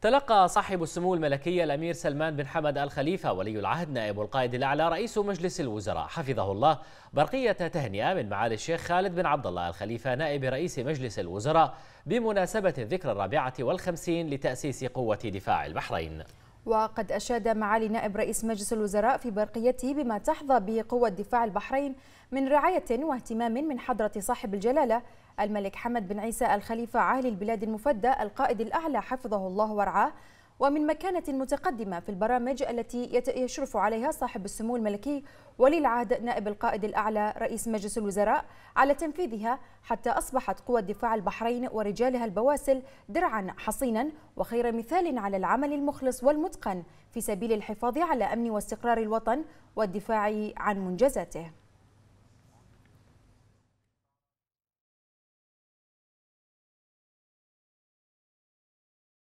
تلقى صاحب السمو الملكي الأمير سلمان بن حمد الخليفة ولي العهد نائب القائد الأعلى رئيس مجلس الوزراء حفظه الله برقية تهنئة من معالي الشيخ خالد بن عبد الله الخليفة نائب رئيس مجلس الوزراء بمناسبة الذكرى الرابعة والخمسين لتأسيس قوة دفاع البحرين وقد أشاد معالي نائب رئيس مجلس الوزراء في برقيته بما تحظى به قوة دفاع البحرين من رعاية واهتمام من حضرة صاحب الجلالة الملك حمد بن عيسى الخليفة عاهل البلاد المفدى القائد الأعلى حفظه الله ورعاه ومن مكانة متقدمة في البرامج التي يشرف عليها صاحب السمو الملكي ولي العهد نائب القائد الأعلى رئيس مجلس الوزراء على تنفيذها حتى أصبحت قوى الدفاع البحرين ورجالها البواسل درعا حصينا وخير مثال على العمل المخلص والمتقن في سبيل الحفاظ على أمن واستقرار الوطن والدفاع عن منجزاته